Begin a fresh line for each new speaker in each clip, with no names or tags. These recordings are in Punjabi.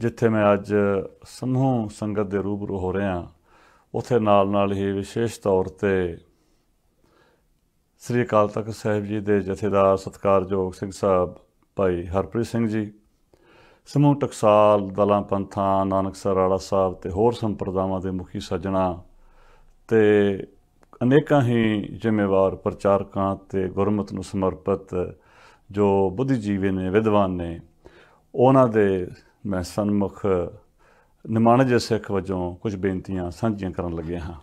ਜਿੱਥੇ ਮੈਂ ਅੱਜ ਸਮੂਹ ਸੰਗਤ ਦੇ ਰੂਬਰੂ ਹੋ ਰਿਹਾ ਉਥੇ ਨਾਲ-ਨਾਲ ਹੀ ਵਿਸ਼ੇਸ਼ ਤੌਰ ਤੇ ਸ੍ਰੀ ਅਕਾਲ ਤਖਤ ਸਾਹਿਬ ਜੀ ਦੇ ਜਥੇਦਾਰ ਸਤਕਾਰਯੋਗ ਸਿੰਘ ਸਾਹਿਬ ਭਾਈ ਹਰਪ੍ਰੀਤ ਸਿੰਘ ਜੀ ਸਮੂਹ ਟਕਸਾਲ ਦਲਾਂ ਪੰਥਾਂ ਨਾਨਕਸਰ ਵਾਲਾ ਸਾਹਿਬ ਤੇ ਹੋਰ ਸੰਪਰਦਾਵਾਂ ਦੇ ਮੁਖੀ ਸੱਜਣਾ ਤੇ ਅਨੇਕਾਂ ਹੀ ਜ਼ਿੰਮੇਵਾਰ ਪ੍ਰਚਾਰਕਾਂ ਤੇ ਗੁਰਮਤ ਨੂੰ ਸਮਰਪਿਤ ਜੋ ਬੁੱਧੀਜੀਵੀ ਨੇ ਵਿਦਵਾਨ ਨੇ ਉਹਨਾਂ ਦੇ ਮੈਂ ਨਿਮਾਨ ਨਿਮਾਣਜ ਸਿੱਖ ਵਜੋਂ ਕੁਝ ਬੇਨਤੀਆਂ ਸਾਂਝੀਆਂ ਕਰਨ ਲੱਗਿਆ ਹਾਂ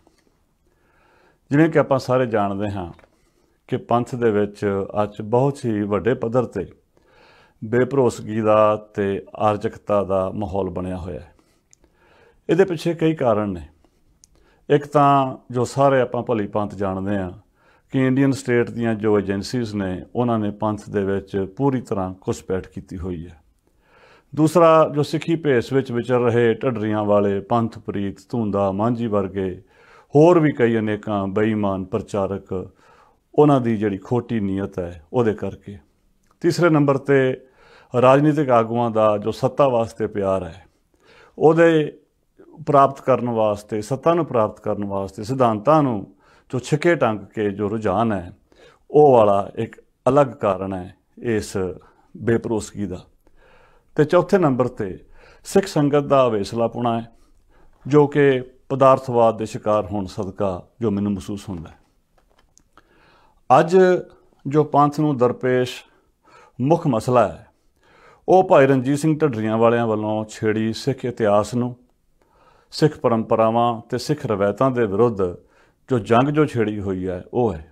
ਜਿਵੇਂ ਕਿ ਆਪਾਂ ਸਾਰੇ ਜਾਣਦੇ ਹਾਂ ਕਿ ਪੰਥ ਦੇ ਵਿੱਚ ਅੱਜ ਬਹੁਤ ਹੀ ਵੱਡੇ ਪੱਧਰ ਤੇ ਬੇਭਰੋਸਗੀ ਦਾ ਤੇ ਆਰਜਕਤਾ ਦਾ ਮਾਹੌਲ ਬਣਿਆ ਹੋਇਆ ਹੈ ਇਹਦੇ ਪਿੱਛੇ ਕਈ ਕਾਰਨ ਨੇ ਇੱਕ ਤਾਂ ਜੋ ਸਾਰੇ ਆਪਾਂ ਭਲੀ ਪੰਥ ਜਾਣਦੇ ਆ ਕਿ ਇੰਡੀਅਨ ਸਟੇਟ ਦੀਆਂ ਜੋ ਏਜੰਸੀਜ਼ ਨੇ ਉਹਨਾਂ ਨੇ ਪੰਥ ਦੇ ਵਿੱਚ ਪੂਰੀ ਤਰ੍ਹਾਂ ਕੁਸਪੈਟ ਕੀਤੀ ਹੋਈ ਹੈ ਦੂਸਰਾ ਜੋ ਸਿੱਖੀ ਭੇਸ ਵਿੱਚ ਵਿਚਰ ਰਹੇ ਢੱਡਰੀਆਂ ਵਾਲੇ ਪੰਥ ਪ੍ਰੀਤ ਧੁੰਦਾ ਮਾਂਜੀ ਵਰਗੇ ਹੋਰ ਵੀ ਕਈ ਅਨੇਕਾਂ ਬੇਈਮਾਨ ਪ੍ਰਚਾਰਕ ਉਹਨਾਂ ਦੀ ਜਿਹੜੀ ਖੋਟੀ ਨੀਅਤ ਹੈ ਉਹਦੇ ਕਰਕੇ ਤੀਸਰੇ ਨੰਬਰ ਤੇ ਰਾਜਨੀਤਿਕ ਆਗੂਆਂ ਦਾ ਜੋ ਸੱਤਾ ਵਾਸਤੇ ਪਿਆਰ ਹੈ ਉਹਦੇ ਪ੍ਰਾਪਤ ਕਰਨ ਵਾਸਤੇ ਸੱਤਾ ਨੂੰ ਪ੍ਰਾਪਤ ਕਰਨ ਵਾਸਤੇ ਸਿਧਾਂਤਾਂ ਨੂੰ ਜੋ ਛਕੇ ਟੰਗ ਕੇ ਜੋ ਰੁਝਾਨ ਹੈ ਉਹ ਵਾਲਾ ਇੱਕ ਅਲੱਗ ਕਾਰਨ ਹੈ ਇਸ ਬੇਪਰੋਸਗੀ ਦਾ ਤੇ ਚੌਥੇ ਨੰਬਰ ਤੇ ਸਿੱਖ ਸੰਗਤ ਦਾ ਹਵੇਸਲਾ ਪੁਣਾ ਹੈ ਜੋ ਕਿ ਪਦਾਰਥਵਾਦ ਦੇ ਸ਼ਿਕਾਰ ਹੋਣ ਸਦਕਾ ਜੋ ਮੈਨੂੰ ਮਹਿਸੂਸ ਹੁੰਦਾ ਹੈ ਅੱਜ ਜੋ ਪੰਥ ਨੂੰ ਦਰਪੇਸ਼ ਮੁੱਖ ਮਸਲਾ ਹੈ ਉਹ ਭਾਈ ਰਣਜੀਤ ਸਿੰਘ ਢੱਡਰੀਆਂ ਵਾਲਿਆਂ ਵੱਲੋਂ ਛੇੜੀ ਸਿੱਖ ਇਤਿਹਾਸ ਨੂੰ ਸਿੱਖ ਪਰੰਪਰਾਵਾਂ ਤੇ ਸਿੱਖ ਰਵਾਇਤਾਂ ਦੇ ਵਿਰੁੱਧ ਜੋ ਜੰਗ ਜੋ ਛੇੜੀ ਹੋਈ ਹੈ ਉਹ ਹੈ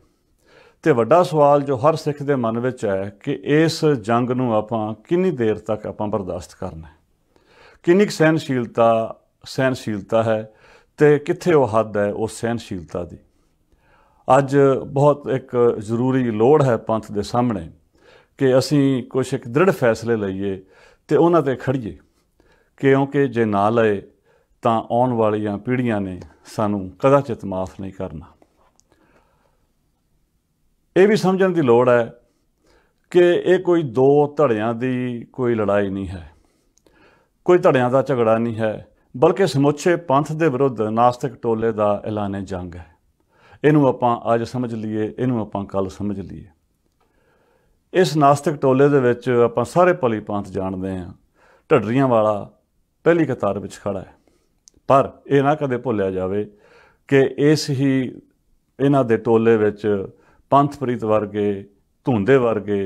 ਤੇ ਵੱਡਾ ਸਵਾਲ ਜੋ ਹਰ ਸਿੱਖ ਦੇ ਮਨ ਵਿੱਚ ਹੈ ਕਿ ਇਸ ਜੰਗ ਨੂੰ ਆਪਾਂ ਕਿੰਨੀ ਦੇਰ ਤੱਕ ਆਪਾਂ ਬਰਦਾਸ਼ਤ ਕਰਨਾ ਹੈ ਕਿੰਨੀ ਸਹਿਨਸ਼ੀਲਤਾ ਸਹਿਨਸ਼ੀਲਤਾ ਹੈ ਤੇ ਕਿੱਥੇ ਉਹ ਹੱਦ ਹੈ ਉਸ ਸਹਿਨਸ਼ੀਲਤਾ ਦੀ ਅੱਜ ਬਹੁਤ ਇੱਕ ਜ਼ਰੂਰੀ ਲੋੜ ਹੈ ਪੰਥ ਦੇ ਸਾਹਮਣੇ ਕਿ ਅਸੀਂ ਕੁਝ ਇੱਕ ਦ੍ਰਿੜ ਫੈਸਲੇ ਲਈਏ ਤੇ ਉਹਨਾਂ ਤੇ ਖੜੀਏ ਕਿਉਂਕਿ ਜੇ ਨਾ ਲਏ ਤਾਂ ਆਉਣ ਵਾਲੀਆਂ ਪੀੜ੍ਹੀਆਂ ਨੇ ਸਾਨੂੰ ਕਦਾਚਿਤ ਮਾਫ ਨਹੀਂ ਕਰਨਾ ਇਹ ਵੀ ਸਮਝਣ ਦੀ ਲੋੜ ਹੈ ਕਿ ਇਹ ਕੋਈ ਦੋ ਧੜਿਆਂ ਦੀ ਕੋਈ ਲੜਾਈ ਨਹੀਂ ਹੈ ਕੋਈ ਧੜਿਆਂ ਦਾ ਝਗੜਾ ਨਹੀਂ ਹੈ ਬਲਕਿ ਸਮੁੱਚੇ ਪੰਥ ਦੇ ਵਿਰੁੱਧ ਨਾਸਤਿਕ ਟੋਲੇ ਦਾ ਐਲਾਨੇ ਜੰਗ ਹੈ ਇਹਨੂੰ ਆਪਾਂ ਅੱਜ ਸਮਝ ਲਈਏ ਇਹਨੂੰ ਆਪਾਂ ਕੱਲ ਸਮਝ ਲਈਏ ਇਸ ਨਾਸਤਿਕ ਟੋਲੇ ਦੇ ਵਿੱਚ ਆਪਾਂ ਸਾਰੇ ਪਲੀ ਪੰਥ ਜਾਣਦੇ ਆਂ ਢੱਡਰੀਆਂ ਵਾਲਾ ਪਹਿਲੀ ਕਤਾਰ ਵਿੱਚ ਖੜਾ ਹੈ ਪਰ ਇਹ ਨਾ ਕਦੇ ਭੁੱਲਿਆ ਜਾਵੇ ਕਿ ਇਸ ਹੀ ਇਹਨਾਂ ਦੇ ਟੋਲੇ ਵਿੱਚ ਪੰਥਪ੍ਰੀਤ ਪ੍ਰੀਤ ਵਰਗੇ ਧੁੰਦੇ ਵਰਗੇ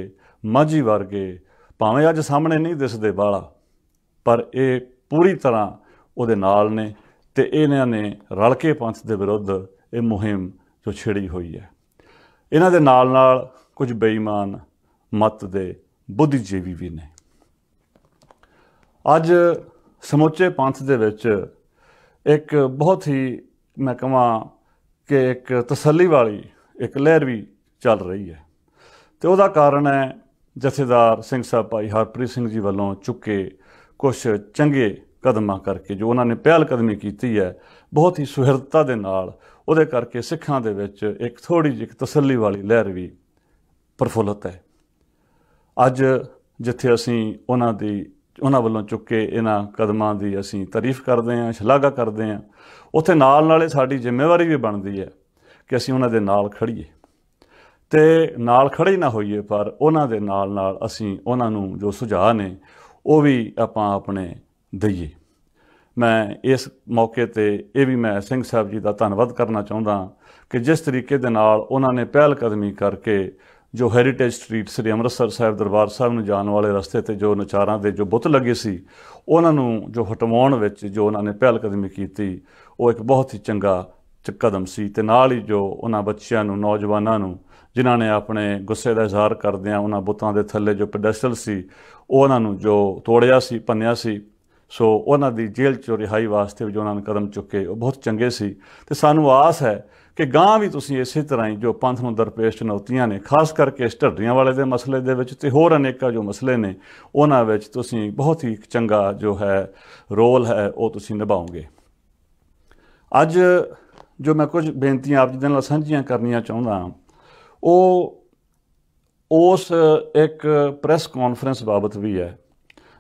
ਮਾਝੀ ਵਰਗੇ ਭਾਵੇਂ ਅੱਜ ਸਾਹਮਣੇ ਨਹੀਂ ਦਿਸਦੇ ਬਾਲਾ ਪਰ ਇਹ ਪੂਰੀ ਤਰ੍ਹਾਂ ਉਹਦੇ ਨਾਲ ਨੇ ਤੇ ਇਹਨਾਂ ਨੇ ਰਲ ਕੇ ਪੰਥ ਦੇ ਵਿਰੁੱਧ ਇਹ ਮੁਹਿੰਮ ਜੋ ਛਿੜੀ ਹੋਈ ਹੈ ਇਹਨਾਂ ਦੇ ਨਾਲ ਨਾਲ ਕੁਝ ਬੇਈਮਾਨ ਮਤ ਦੇ ਬੁੱਧੀਜੀਵੀ ਵੀ ਨੇ ਅੱਜ ਸਮੁੱਚੇ ਪੰਥ ਦੇ ਵਿੱਚ ਇੱਕ ਬਹੁਤ ਹੀ ਮੈਂ ਕਹਾਂ ਕਿ ਇੱਕ ਤਸੱਲੀ ਵਾਲੀ ਇੱਕ ਲਹਿਰ ਵੀ ਚੱਲ ਰਹੀ ਹੈ ਤੇ ਉਹਦਾ ਕਾਰਨ ਹੈ ਜਥੇਦਾਰ ਸਿੰਘ ਸਾਹਿਬ ਭਾਈ ਹਰਪ੍ਰੀਤ ਸਿੰਘ ਜੀ ਵੱਲੋਂ ਚੁੱਕੇ ਕੁਝ ਚੰਗੇ ਕਦਮਾਂ ਕਰਕੇ ਜੋ ਉਹਨਾਂ ਨੇ ਪਹਿਲ ਕਦਮੀ ਕੀਤੀ ਹੈ ਬਹੁਤ ਹੀ ਸੁਹਿਰਦਤਾ ਦੇ ਨਾਲ ਉਹਦੇ ਕਰਕੇ ਸਿੱਖਾਂ ਦੇ ਵਿੱਚ ਇੱਕ ਥੋੜੀ ਜਿਹੀ ਤਸੱਲੀ ਵਾਲੀ ਲਹਿਰ ਵੀ ਪਰਫੁੱਲਤ ਹੈ ਅੱਜ ਜਿੱਥੇ ਅਸੀਂ ਉਹਨਾਂ ਦੀ ਉਹਨਾਂ ਵੱਲੋਂ ਚੁੱਕੇ ਇਹਨਾਂ ਕਦਮਾਂ ਦੀ ਅਸੀਂ ਤਾਰੀਫ ਕਰਦੇ ਹਾਂ ਸ਼ਲਾਘਾ ਕਰਦੇ ਹਾਂ ਉੱਥੇ ਨਾਲ ਨਾਲੇ ਸਾਡੀ ਜ਼ਿੰਮੇਵਾਰੀ ਵੀ ਬਣਦੀ ਹੈ ਕਿ ਅਸੀਂ ਉਹਨਾਂ ਦੇ ਨਾਲ ਖੜੀਏ ਤੇ ਨਾਲ ਖੜੇ ਨਾ ਹੋਈਏ ਪਰ ਉਹਨਾਂ ਦੇ ਨਾਲ ਨਾਲ ਅਸੀਂ ਉਹਨਾਂ ਨੂੰ ਜੋ ਸੁਝਾਅ ਨੇ ਉਹ ਵੀ ਆਪਾਂ ਆਪਣੇ ਦਈਏ ਮੈਂ ਇਸ ਮੌਕੇ ਤੇ ਇਹ ਵੀ ਮੈਂ ਸਿੰਘ ਸਾਹਿਬ ਜੀ ਦਾ ਧੰਨਵਾਦ ਕਰਨਾ ਚਾਹੁੰਦਾ ਕਿ ਜਿਸ ਤਰੀਕੇ ਦੇ ਨਾਲ ਉਹਨਾਂ ਨੇ ਪਹਿਲ ਕਦਮੀ ਕਰਕੇ ਜੋ ਹੈਰੀਟੇਜ ਸਟਰੀਟ ਸ੍ਰੀ ਅੰਮ੍ਰਿਤਸਰ ਸਾਹਿਬ ਦਰਬਾਰ ਸਾਹਿਬ ਨੂੰ ਜਾਣ ਵਾਲੇ ਰਸਤੇ ਤੇ ਜੋ ਨਚਾਰਾਂ ਦੇ ਜੋ ਬੁੱਤ ਲੱਗੇ ਸੀ ਉਹਨਾਂ ਨੂੰ ਜੋ ਹਟਵਾਉਣ ਵਿੱਚ ਜੋ ਉਹਨਾਂ ਨੇ ਪਹਿਲ ਕਦਮੀ ਕੀਤੀ ਉਹ ਇੱਕ ਬਹੁਤ ਹੀ ਚੰਗਾ ਕਦਮ ਸੀ ਤੇ ਨਾਲ ਹੀ ਜੋ ਉਹਨਾਂ ਬੱਚਿਆਂ ਨੂੰ ਨੌਜਵਾਨਾਂ ਨੂੰ ਜਿਨ੍ਹਾਂ ਨੇ ਆਪਣੇ ਗੁੱਸੇ ਦਾ ਇਜ਼ਹਾਰ ਕਰਦਿਆਂ ਉਹਨਾਂ ਬੁੱਤਾਂ ਦੇ ਥੱਲੇ ਜੋ ਪੈਡੈਸਟਲ ਸੀ ਉਹਨਾਂ ਨੂੰ ਜੋ ਤੋੜਿਆ ਸੀ ਪੰਨਿਆ ਸੀ ਸੋ ਉਹਨਾਂ ਦੀ ਜੇਲ੍ਹ ਚੋਂ ਰਿਹਾਈ ਵਾਸਤੇ ਵੀ ਜੋ ਉਹਨਾਂ ਨੇ ਕਦਮ ਚੁੱਕੇ ਉਹ ਬਹੁਤ ਚੰਗੇ ਸੀ ਤੇ ਸਾਨੂੰ ਆਸ ਹੈ ਕਿ ਗਾਂ ਵੀ ਤੁਸੀਂ ਇਸੇ ਤਰ੍ਹਾਂ ਹੀ ਜੋ ਪੰਥ ਨੂੰ ਦਰਪੇਸ਼ ਚੁਣੌਤੀਆਂ ਨੇ ਖਾਸ ਕਰਕੇ ਇਸ ਢੱਡੀਆਂ ਵਾਲੇ ਦੇ ਮਸਲੇ ਦੇ ਵਿੱਚ ਤੇ ਹੋਰ ਅਨੇਕਾਂ ਜੋ ਮਸਲੇ ਨੇ ਉਹਨਾਂ ਵਿੱਚ ਤੁਸੀਂ ਬਹੁਤ ਹੀ ਚੰਗਾ ਜੋ ਹੈ ਰੋਲ ਹੈ ਉਹ ਤੁਸੀਂ ਨਿਭਾਓਗੇ ਅੱਜ ਜੋ ਮੈਂ ਕੁਝ ਬੇਨਤੀਆਂ ਆਪ ਜੀ ਦੇ ਨਾਲ ਸਾਂਝੀਆਂ ਕਰਨੀਆਂ ਚਾਹੁੰਦਾ ਉਹ ਉਸ ਇੱਕ ਪ੍ਰੈਸ ਕਾਨਫਰੰਸ ਬਾਬਤ ਵੀ ਹੈ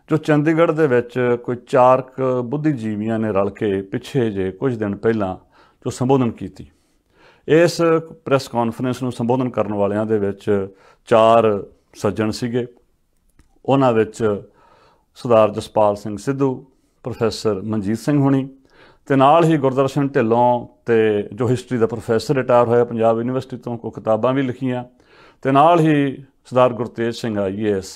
ਜੋ ਚੰਡੀਗੜ੍ਹ ਦੇ ਵਿੱਚ ਕੋਈ ਚਾਰ ਬੁੱਧੀਜੀਵੀਆਂ ਨੇ ਰਲ ਕੇ ਪਿੱਛੇ ਜੇ ਕੁਝ ਦਿਨ ਪਹਿਲਾਂ ਜੋ ਸੰਬੋਧਨ ਕੀਤੀ ਇਸ ਪ੍ਰੈਸ ਕਾਨਫਰੰਸ ਨੂੰ ਸੰਬੋਧਨ ਕਰਨ ਵਾਲਿਆਂ ਦੇ ਵਿੱਚ ਚਾਰ ਸੱਜਣ ਸੀਗੇ ਉਹਨਾਂ ਵਿੱਚ ਸਰਦਾਰ ਜਸਪਾਲ ਸਿੰਘ ਸਿੱਧੂ ਪ੍ਰੋਫੈਸਰ ਮਨਜੀਤ ਸਿੰਘ ਹੁਣੀ ਤੇ ਨਾਲ ਹੀ ਗੁਰਦਰਸ਼ਨ ਢਿੱਲੋਂ ਤੇ ਜੋ ਹਿਸਟਰੀ ਦਾ ਪ੍ਰੋਫੈਸਰ ਰਿਟਾਇਰ ਹੋਇਆ ਪੰਜਾਬ ਯੂਨੀਵਰਸਿਟੀ ਤੋਂ ਕੋ ਕਿਤਾਬਾਂ ਵੀ ਲਿਖੀਆਂ ਤੇ ਨਾਲ ਹੀ ਸਰਦਾਰ ਗੁਰਤੇਜ ਸਿੰਘ ਆਈਐਸ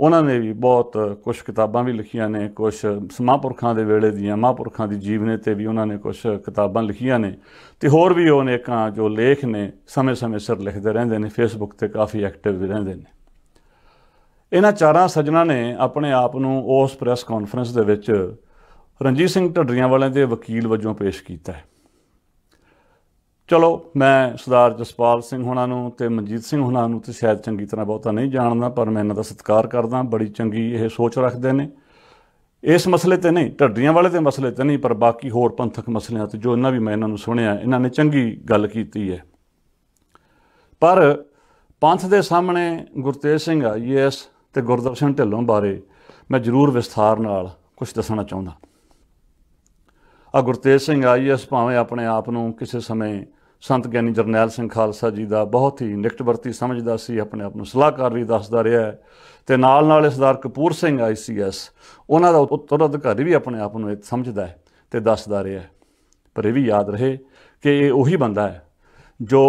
ਉਹਨਾਂ ਨੇ ਵੀ ਬਹੁਤ ਕੁਝ ਕਿਤਾਬਾਂ ਵੀ ਲਿਖੀਆਂ ਨੇ ਕੁਝ ਸਮਾਪੁਰਖਾਂ ਦੇ ਵੇਲੇ ਦੀਆਂ ਮਹਾਪੁਰਖਾਂ ਦੀ ਜੀਵਨੀ ਤੇ ਵੀ ਉਹਨਾਂ ਨੇ ਕੁਝ ਕਿਤਾਬਾਂ ਲਿਖੀਆਂ ਨੇ ਤੇ ਹੋਰ ਵੀ ਉਹ ਨੇਕਾਂ ਜੋ ਲੇਖ ਨੇ ਸਮੇਂ-ਸਮੇਂ ਸਿਰ ਲਿਖਦੇ ਰਹਿੰਦੇ ਨੇ ਫੇਸਬੁੱਕ ਤੇ ਕਾਫੀ ਐਕਟਿਵ ਵੀ ਰਹਿੰਦੇ ਨੇ ਇਹਨਾਂ ਚਾਰਾਂ ਸੱਜਣਾ ਨੇ ਆਪਣੇ ਆਪ ਨੂੰ ਉਸ ਪ੍ਰੈਸ ਕਾਨਫਰੰਸ ਦੇ ਵਿੱਚ ਰਣਜੀਤ ਸਿੰਘ ਢੱਡਰੀਆਂ ਵਾਲਿਆਂ ਦੇ ਵਕੀਲ ਵਜੋਂ ਪੇਸ਼ ਕੀਤਾ ਹੈ ਚਲੋ ਮੈਂ ਸਰਦਾਰ ਜਸਪਾਲ ਸਿੰਘ ਹੁਣਾਂ ਨੂੰ ਤੇ ਮਨਜੀਤ ਸਿੰਘ ਹੁਣਾਂ ਨੂੰ ਤੇ ਸ਼ਾਇਦ ਚੰਗੀ ਤਰ੍ਹਾਂ ਬਹੁਤਾ ਨਹੀਂ ਜਾਣਦਾ ਪਰ ਮੈਂ ਇਹਨਾਂ ਦਾ ਸਤਿਕਾਰ ਕਰਦਾ ਬੜੀ ਚੰਗੀ ਇਹ ਸੋਚ ਰੱਖਦੇ ਨੇ ਇਸ ਮਸਲੇ ਤੇ ਨਹੀਂ ਢੱਡਰੀਆਂ ਵਾਲੇ ਦੇ ਮਸਲੇ ਤੇ ਨਹੀਂ ਪਰ ਬਾਕੀ ਹੋਰ ਪੰਥਕ ਮਸਲਿਆਂ ਤੇ ਜੋ ਇਹਨਾਂ ਵੀ ਮੈਂ ਇਹਨਾਂ ਨੂੰ ਸੁਣਿਆ ਇਹਨਾਂ ਨੇ ਚੰਗੀ ਗੱਲ ਕੀਤੀ ਹੈ ਪਰ ਪੰਥ ਦੇ ਸਾਹਮਣੇ ਗੁਰਤੇਜ ਸਿੰਘ ਆਈਐਸ ਤੇ ਗੁਰਦਰਸ਼ਨ ਢਿੱਲੋਂ ਬਾਰੇ ਮੈਂ ਜ਼ਰੂਰ ਵਿਸਥਾਰ ਨਾਲ ਕੁਝ ਦੱਸਣਾ ਚਾਹੁੰਦਾ ਆ ਗੁਰਤੇਜ ਸਿੰਘ ਆਈਐਸ ਭਾਵੇਂ ਆਪਣੇ ਆਪ ਨੂੰ ਕਿਸੇ ਸਮੇਂ ਸੰਤ ਗਿਆਨੀ ਜਰਨੈਲ ਸਿੰਘ ਖਾਲਸਾ ਜੀ ਦਾ ਬਹੁਤ ਹੀ ਨਿਕਟਵਰਤੀ ਸਮਝਦਾ ਸੀ ਆਪਣੇ ਆਪ ਨੂੰ ਸਲਾਹਕਾਰ ਵੀ ਦੱਸਦਾ ਰਿਹਾ ਹੈ ਤੇ ਨਾਲ ਨਾਲ ਸਰਦਾਰ ਕਪੂਰ ਸਿੰਘ ਆਈਸੀਐਸ ਉਹਨਾਂ ਦਾ ਉੱਤਰ ਅਧਿਕਾਰੀ ਵੀ ਆਪਣੇ ਆਪ ਨੂੰ ਸਮਝਦਾ ਹੈ ਤੇ ਦੱਸਦਾ ਰਿਹਾ ਹੈ ਪਰ ਇਹ ਵੀ ਯਾਦ ਰਹੇ ਕਿ ਇਹ ਉਹੀ ਬੰਦਾ ਹੈ ਜੋ